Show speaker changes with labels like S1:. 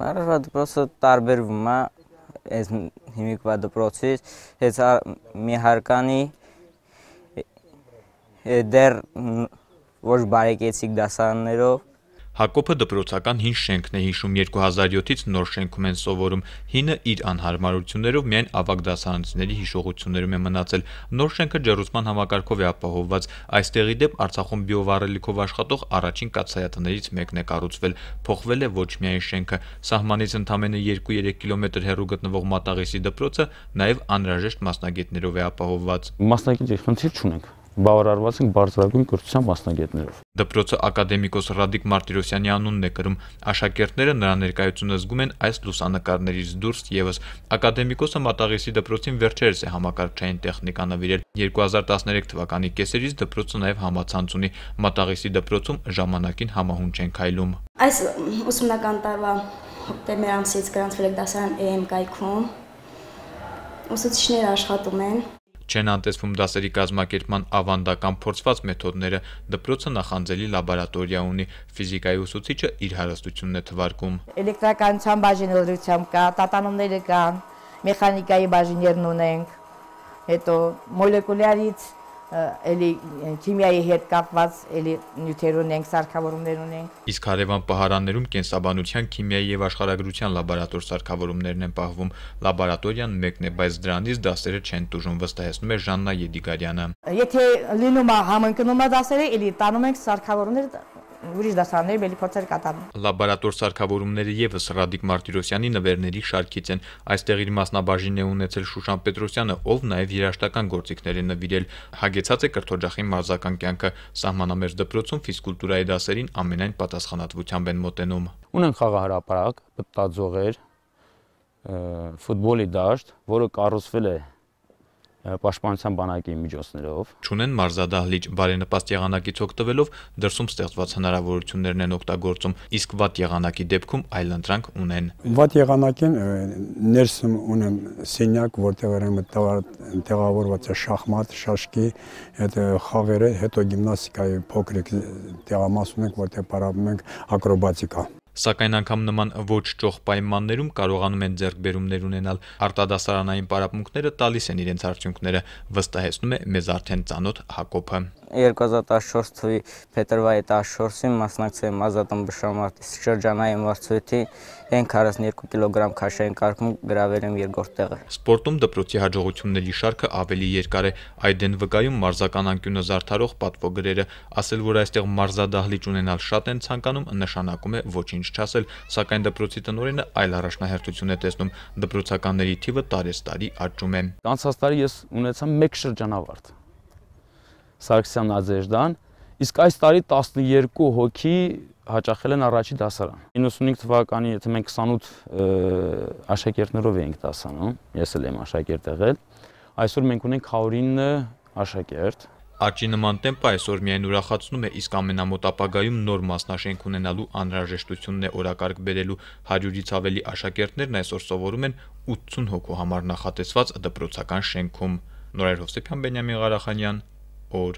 S1: Նարավա դպրոցը տարբերվում է այս հիմիկվա դպրոցից, հենց մի հարկանի դեռ ոչ բարեկեցիկ դասարաններով
S2: Հակոբը դպրոցական հին շենքն է հիշում 2007-ից նոր շենքում են սովորում։ Հինը իր անհարմարություններով միայն ավագ դասարանցիների հիշողություններում է մնացել։ Նոր շենքը ջերուցման համակարգով է ապահովված։ Այստեղի դեպ Արցախում բիովառելիքով աշխատող առաջին կացայատներից մեկն է կառուցվել։ Փոխվել է ոչ միայն շենքը, սահմանից ընդամենը 2-3 կիլոմետր հեռու գտնվող Մատաղիսի դպրոցը նաև անհրաժեշտ մասնագետներով է ապահովված։
S1: Մասնագետ խնդիր չունենք բավարարված ենք բարձրագույն կրթության մասնագետներով։
S2: Դպրոցը ակադեմիկոս Ռադիկ Մարտիրոսյանի անունն է կրում։ Աշակերտները նրա ներկայությունը զգում են այս լուսանկարներից դուրս եւս։ Ակադեմիկոսը Մատաղիսի դպրոցին վերջերս է համակարգչային տեխնիկա նվիրել։ 2013 թվականի կեսերից դպրոցը նաեւ համացանց ունի։ Մատաղիսի դպրոցում ժամանակին համահունչ են քայլում։ Այս ուսումնական տարվա հոկտեմբեր ամսից գրանցվել է դասարան EM կայքում։
S1: Ուսուցիչները աշխատում են։
S2: Չեն անտեսվում դասերի կազմակերպման ավանդական փորձված մեթոդները, դպրոցը նախանձելի լաբորատորիա ունի, ֆիզիկայի ուսուցիչը իր հարստությունն է թվարկում։ Էլեկտրականության բաժինելությամբ կա, տատանումները կան, մեխանիկայի բաժիններն ունենք, հետո մոլեկուլյարից էլի քիմիայի
S1: հետ կապված էլի նյութեր ունենք, սարքավորումներ ունենք։
S2: Իսկ հարևան պահարաններում կենսաբանության, քիմիայի եւ աշխարհագրության լաբորատոր սարքավորումներն են պահվում։ Լաբորատորիան մեկն է, բայց դրանից դասերը չեն տուժում, վստահեցնում է Ժաննա Եդիգարյանը։ Եթե լինում է համընկնումը
S1: դասերը, էլի տանում ենք սարքավորումներ ուրիշ դասարանների բելի փորձեր կատարում։
S2: Լաբորատոր սարքավորումները եւս Ռադիկ Մարտիրոսյանի նվերների շարքից են։ Այստեղ իր մասնաբաժինն է ունեցել Շուշան Պետրոսյանը, ով նաեւ երաժշտական գործիքներ է նվիրել։ Հագեցած է կրթօջախի մարզական կյանքը։ Սահմանամերձ դպրոցում ֆիզկուլտուրայի դասերին ամենայն պատասխանատվությամբ են մոտենում։
S1: Ունեն խաղահարապարակ, պտտաձողեր, ֆուտբոլի դաշտ, որը կառուցվել է 19 պաշտպանության բանակի միջոցներով։
S2: Չունեն մարզադահլիճ բարենպաստ եղանակից օգտվելով դրսում ստեղծված հնարավորություններն են օգտագործում, իսկ վատ եղանակի դեպքում այլընտրանք ունեն։
S1: Վատ եղանակին ներսում ունեմ սենյակ, որտեղ եմ տեղավորված է շախմատ, շաշկի, այդ խաղերը, հետո գիմնաստիկայի փոքրիկ տեղամաս ունենք, որտեղ պարապում ենք ակրոբատիկա։
S2: Սակայն անգամ նման ոչ ճոխ պայմաններում կարողանում են ձեռքբերումներ ունենալ։ Արտադասարանային պարապմունքները տալիս են իրենց արդյունքները, վստահեցնում է մեզ արդեն ծանոթ Հակոբը։
S1: 2014 թվականի փետրվարի 14-ին մասնակցել եմ ազատամբշամարտի շրջանային մրցույթի 42 կիլոգրամ քաշային կարգում գրավել եմ երկրորդ տեղը։ Սպորտում
S2: դպրոցի հաջողությունների շարքը ավելի երկար է։ Այդեն վկայում մարզական անկյունը զարդարող պատվոգրերը, ասել որ այստեղ մարզադահլիճ ունենալ շատ են ցանկանում, նշանակում է ոչինչ չասել, սակայն դպրոցի տնօրենը այլ առաջնահերթություն է տեսնում։ Դպրոցականների թիվը տարեստարի
S1: աճում է։ Անցած տարի ես ունեցա 1 շրջանավարտ Սարգսյան Աձեժդան, իսկ այս տարի 12 հոգի հաճախել են առաջի դասարան։ 95 թվականի, եթե մենք 28 աշակերտներով էինք դասանում, հա, ես էլ եմ աշակերտ եղել, այսօր մենք ունենք 109 աշակերտ,
S2: Աճի նման տեմպը այսօր միայն ուրախացնում է, իսկ ամենամոտ ապագայում նոր մասնաշենք ունենալու անհրաժեշտությունն է օրակարգ բերելու 100-ից ավելի աշակերտներն այսօր սովորում են 80 հոգու համար նախատեսված դպրոցական շենքում։ Նորայր Հովսեփյան Բենյամին Ղարախանյան, old